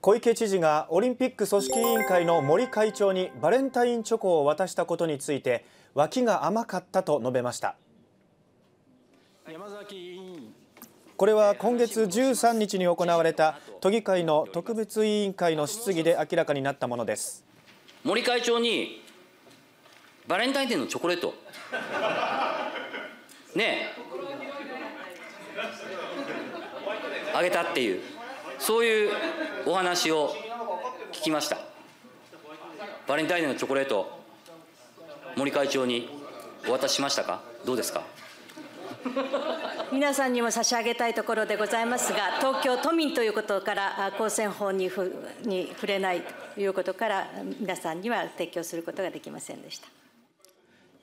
小池知事がオリンピック組織委員会の森会長にバレンタインチョコを渡したことについて脇が甘かったと述べました山崎委員これは今月13日に行われた都議会の特別委員会の質疑で明らかになったものです森会長にバレンタインデーのチョコレートねあげたっていうそういうお話を聞きましたバレンタインのチョコレート森会長にお渡ししましたかどうですか皆さんにも差し上げたいところでございますが東京都民ということから公選法にふに触れないということから皆さんには提供することができませんでした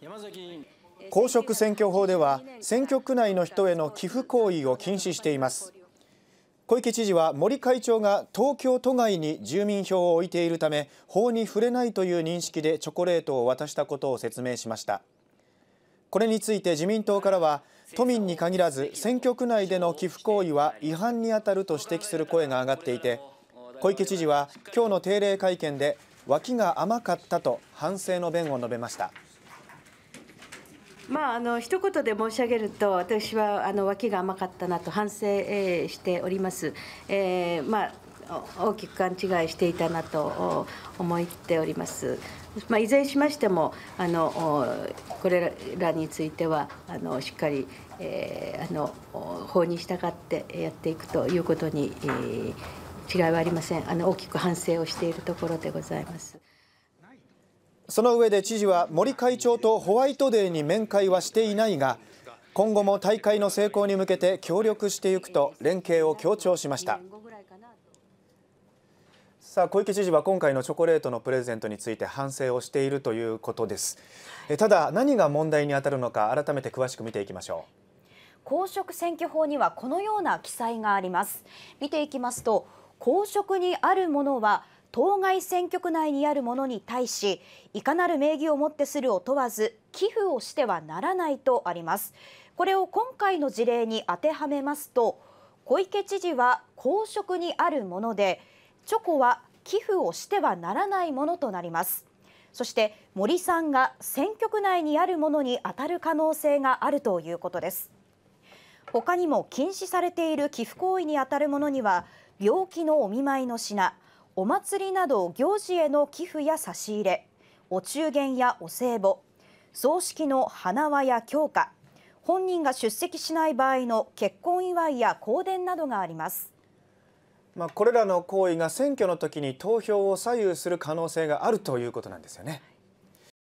山崎委員公職選挙法では選挙区内の人への寄付行為を禁止しています小池知事は森会長が東京都外に住民票を置いているため法に触れないという認識でチョコレートを渡したことを説明しましたこれについて自民党からは都民に限らず選挙区内での寄付行為は違反にあたると指摘する声が上がっていて小池知事は今日の定例会見で脇が甘かったと反省の弁を述べました。まあ、あの一言で申し上げると、私はあの脇が甘かったなと反省、しております。えー、まあ大きく勘違いしていたなと思っております。まあ、いずれにしましてもあのこれらについてはあのしっかり、えー、あの法に従ってやっていくということに、えー、違いはありませんあの大きく反省をしているところでございます。その上で知事は森会長とホワイトデーに面会はしていないが今後も大会の成功に向けて協力していくと連携を強調しましたさあ小池知事は今回のチョコレートのプレゼントについて反省をしているということですえただ何が問題に当たるのか改めて詳しく見ていきましょう公職選挙法にはこのような記載があります見ていきますと公職にあるものは当該選挙区内にあるものに対しいかなる名義をもってするを問わず寄付をしてはならないとありますこれを今回の事例に当てはめますと小池知事は公職にあるものでチョコは寄付をしてはならないものとなりますそして森さんが選挙区内にあるものに当たる可能性があるということです他にも禁止されている寄付行為にあたるものには病気のお見舞いの品お祭りなど行事への寄付や差し入れお中元やお歳暮葬式の花輪や強化本人が出席しない場合の結婚祝いや香典などがあります。まあ、これらの行為が選挙の時に投票を左右する可能性があるということなんですよね。